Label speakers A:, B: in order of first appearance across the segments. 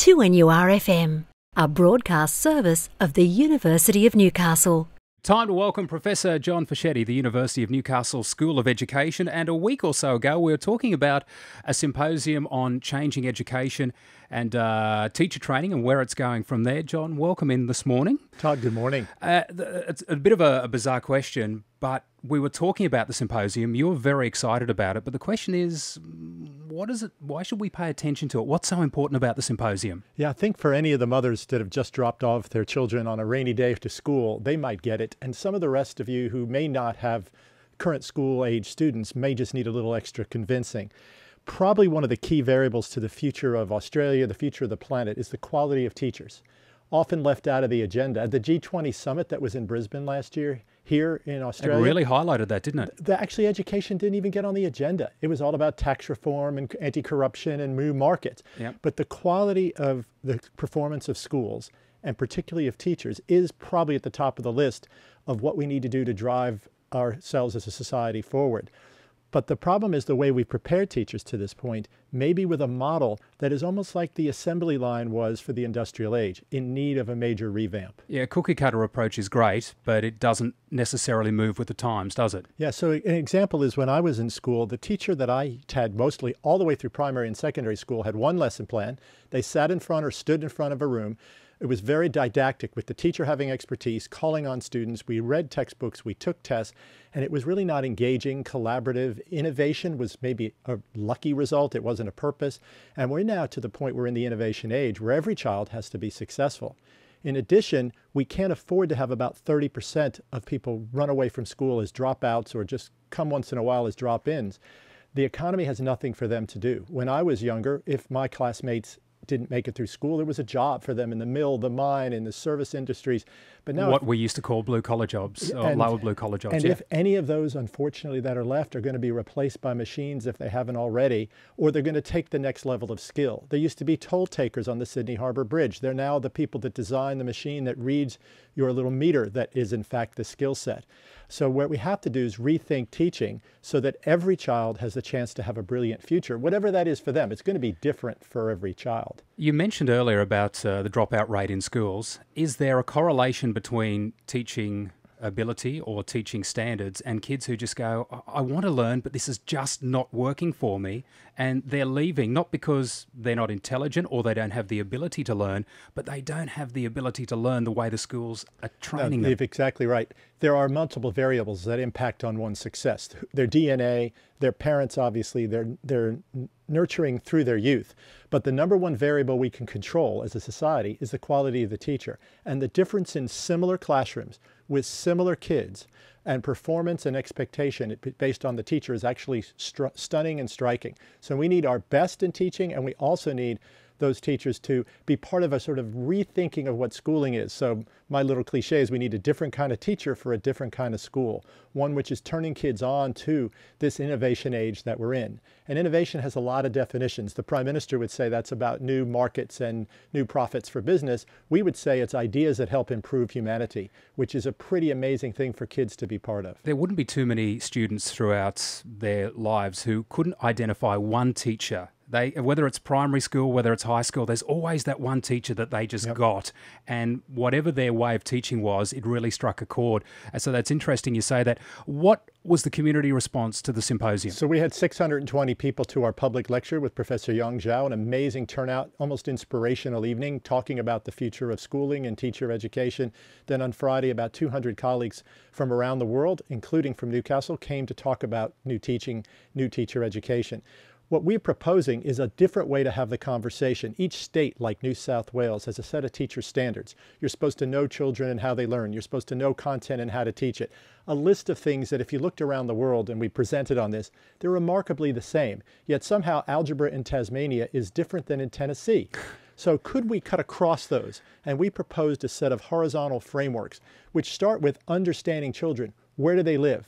A: 2NURFM, a broadcast service of the University of Newcastle. Time to welcome Professor John Fischetti, the University of Newcastle School of Education. And a week or so ago, we were talking about a symposium on changing education and uh, teacher training and where it's going from there. John, welcome in this morning. Todd, good morning. Uh, it's a bit of a, a bizarre question, but we were talking about the symposium. You were very excited
B: about it. But the question is, what is it? Why should we pay attention to it? What's so important about the symposium? Yeah, I think for any of the mothers that have just dropped off their children on a rainy day to school, they might get it. And some of the rest of you who may not have current school age students may just need a little extra convincing. Probably one of the key variables to the future of Australia, the future of the planet, is the quality of teachers often left out of the agenda. At the G20 summit that was in Brisbane last year, here in Australia. It really
A: highlighted that, didn't
B: it? actually, education didn't even get on the agenda. It was all about tax reform and anti-corruption and new markets. Yep. But the quality of the performance of schools, and particularly of teachers, is probably at the top of the list of what we need to do to drive ourselves as a society forward. But the problem is the way we prepare teachers to this point, maybe with a model that is almost like the assembly line was for the industrial age, in need of a major revamp.
A: Yeah, cookie cutter approach is great, but it doesn't necessarily move with the times, does it?
B: Yeah, so an example is when I was in school, the teacher that I had mostly all the way through primary and secondary school had one lesson plan. They sat in front or stood in front of a room it was very didactic with the teacher having expertise, calling on students. We read textbooks, we took tests, and it was really not engaging, collaborative. Innovation was maybe a lucky result, it wasn't a purpose. And we're now to the point we're in the innovation age where every child has to be successful. In addition, we can't afford to have about 30% of people run away from school as dropouts or just come once in a while as drop ins. The economy has nothing for them to do. When I was younger, if my classmates didn't make it through school, there was a job for them in the mill, the mine, in the service industries. But now, what if, we used to call blue
A: collar jobs uh, and, or lower blue collar jobs. And yeah. if
B: any of those, unfortunately, that are left are going to be replaced by machines if they haven't already, or they're going to take the next level of skill. They used to be toll takers on the Sydney Harbour Bridge. They're now the people that design the machine that reads your little meter that is in fact the skill set. So what we have to do is rethink teaching so that every child has the chance to have a brilliant future, whatever that is for them. It's going to be different for every child. You mentioned
A: earlier about uh, the dropout rate in schools. Is there a correlation between teaching ability or teaching standards, and kids who just go, I, I want to learn, but this is just not working for me. And they're leaving, not because they're not intelligent or they don't have the ability to learn, but they don't have the ability to learn the way the schools
B: are training no, them. Exactly right. There are multiple variables that impact on one's success their DNA, their parents, obviously, they're, they're nurturing through their youth. But the number one variable we can control as a society is the quality of the teacher. And the difference in similar classrooms with similar kids and performance and expectation based on the teacher is actually stunning and striking. So we need our best in teaching, and we also need those teachers to be part of a sort of rethinking of what schooling is. So my little cliche is we need a different kind of teacher for a different kind of school, one which is turning kids on to this innovation age that we're in. And innovation has a lot of definitions. The prime minister would say that's about new markets and new profits for business. We would say it's ideas that help improve humanity, which is a pretty amazing thing for kids to be part of.
A: There wouldn't be too many students throughout their lives who couldn't identify one teacher they whether it's primary school, whether it's high school, there's always that one teacher that they just yep. got, and whatever their way of teaching was, it really struck a
B: chord. And so that's interesting. You say that. What was the community response to the symposium? So we had 620 people to our public lecture with Professor Yang Zhao, an amazing turnout, almost inspirational evening, talking about the future of schooling and teacher education. Then on Friday, about 200 colleagues from around the world, including from Newcastle, came to talk about new teaching, new teacher education. What we're proposing is a different way to have the conversation. Each state, like New South Wales, has a set of teacher standards. You're supposed to know children and how they learn. You're supposed to know content and how to teach it. A list of things that if you looked around the world and we presented on this, they're remarkably the same. Yet somehow algebra in Tasmania is different than in Tennessee. So could we cut across those? And we proposed a set of horizontal frameworks, which start with understanding children. Where do they live?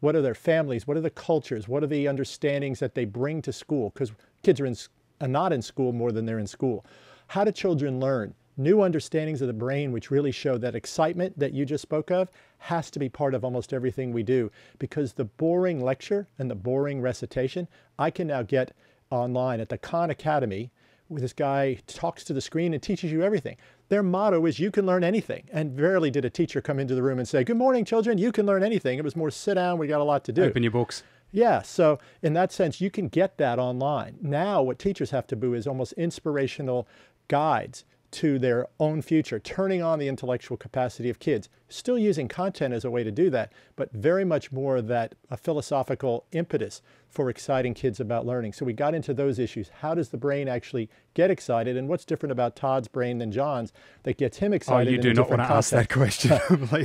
B: What are their families? What are the cultures? What are the understandings that they bring to school? Because kids are, in, are not in school more than they're in school. How do children learn? New understandings of the brain, which really show that excitement that you just spoke of, has to be part of almost everything we do because the boring lecture and the boring recitation, I can now get online at the Khan Academy where this guy talks to the screen and teaches you everything. Their motto is you can learn anything. And rarely did a teacher come into the room and say, good morning, children, you can learn anything. It was more sit down, we got a lot to do. Open your books. Yeah, so in that sense, you can get that online. Now, what teachers have to do is almost inspirational guides to their own future, turning on the intellectual capacity of kids, still using content as a way to do that, but very much more that a philosophical impetus for exciting kids about learning. So we got into those issues. How does the brain actually get excited? And what's different about Todd's brain than John's that gets him oh, excited? Oh, you do not want to ask that question.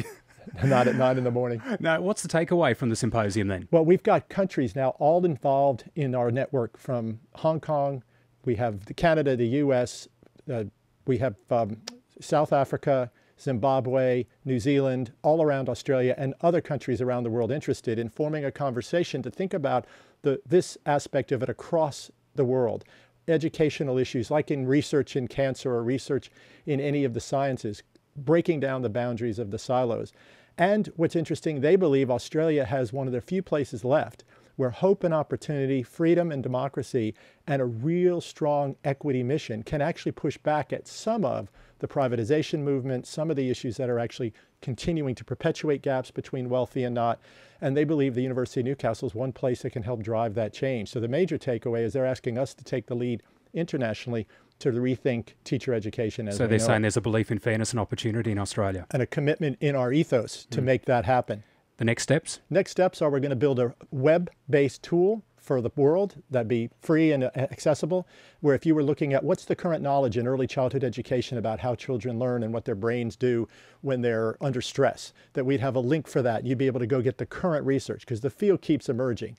B: not at nine in the morning. Now, what's the takeaway from the symposium then? Well, we've got countries now all involved in our network from Hong Kong. We have Canada, the US, uh, we have um, South Africa, Zimbabwe, New Zealand, all around Australia and other countries around the world interested in forming a conversation to think about the, this aspect of it across the world. Educational issues like in research in cancer or research in any of the sciences, breaking down the boundaries of the silos. And what's interesting, they believe Australia has one of the few places left where hope and opportunity, freedom and democracy, and a real strong equity mission can actually push back at some of the privatization movement, some of the issues that are actually continuing to perpetuate gaps between wealthy and not. And they believe the University of Newcastle is one place that can help drive that change. So the major takeaway is they're asking us to take the lead internationally to rethink teacher education. so they're saying
A: there's a belief in fairness and opportunity in Australia.
B: And a commitment in our ethos to mm. make that happen. The next steps? Next steps are we're going to build a web-based tool for the world that'd be free and accessible, where if you were looking at what's the current knowledge in early childhood education about how children learn and what their brains do when they're under stress, that we'd have a link for that. You'd be able to go get the current research because the field keeps emerging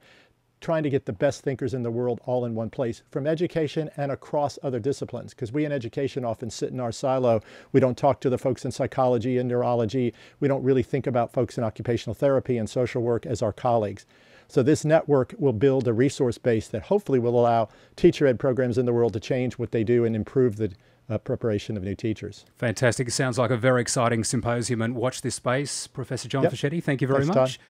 B: trying to get the best thinkers in the world all in one place from education and across other disciplines. Because we in education often sit in our silo. We don't talk to the folks in psychology and neurology. We don't really think about folks in occupational therapy and social work as our colleagues. So this network will build a resource base that hopefully will allow teacher ed programs in the world to change what they do and improve the uh, preparation of new teachers.
A: Fantastic. It sounds like a very exciting symposium and watch this space. Professor John yep. Fischetti, thank you very Thanks, much. Todd.